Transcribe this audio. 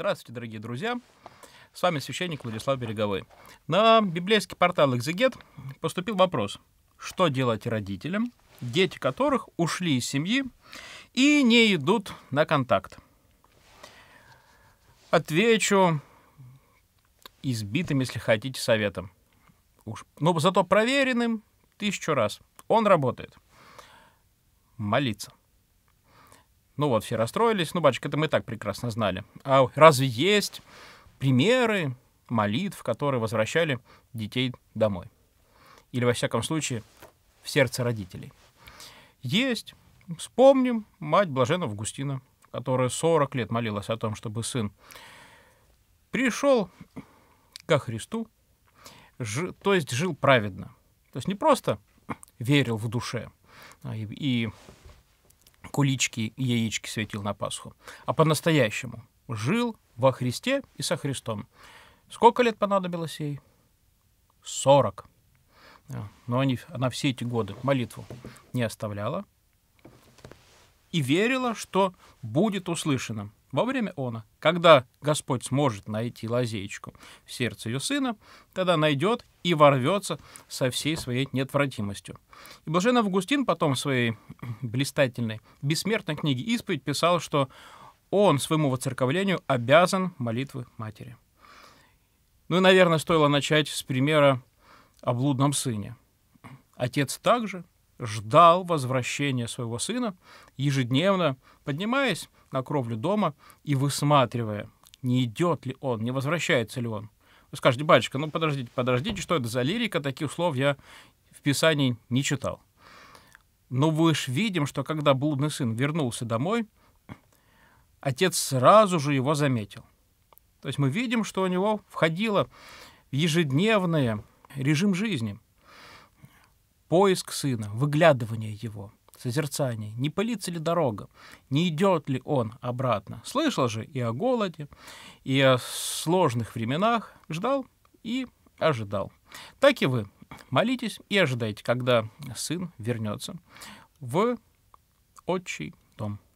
Здравствуйте, дорогие друзья! С вами священник Владислав Береговой. На библейский портал «Экзегет» поступил вопрос, что делать родителям, дети которых ушли из семьи и не идут на контакт. Отвечу избитым, если хотите, советом. Уж, но зато проверенным тысячу раз. Он работает. Молиться. Ну вот, все расстроились. Ну, батюшка, это мы и так прекрасно знали. А разве есть примеры молитв, которые возвращали детей домой? Или, во всяком случае, в сердце родителей? Есть. Вспомним мать Блажена Августина, которая 40 лет молилась о том, чтобы сын пришел ко Христу, ж, то есть жил праведно. То есть не просто верил в душе, а и, и кулички и яички светил на Пасху, а по-настоящему жил во Христе и со Христом. Сколько лет понадобилось ей? Сорок. А, но они, она все эти годы молитву не оставляла и верила, что будет услышано во время она. Когда Господь сможет найти лазейку в сердце ее сына, тогда найдет и ворвется со всей своей неотвратимостью. И Блажен Августин потом в своей блистательной, бессмертной книге «Исповедь» писал, что он своему воцерковлению обязан молитвы матери. Ну и, наверное, стоило начать с примера о блудном сыне. Отец также – ждал возвращения своего сына, ежедневно поднимаясь на кровлю дома и высматривая, не идет ли он, не возвращается ли он. Вы скажете, батюшка, ну подождите, подождите, что это за лирика, таких слов я в Писании не читал. Но мы же видим, что когда блудный сын вернулся домой, отец сразу же его заметил. То есть мы видим, что у него входило в ежедневное режим жизни – поиск сына, выглядывание его, созерцание, не пылится ли дорога, не идет ли он обратно. Слышал же и о голоде, и о сложных временах, ждал и ожидал. Так и вы молитесь и ожидайте, когда сын вернется в отчий дом.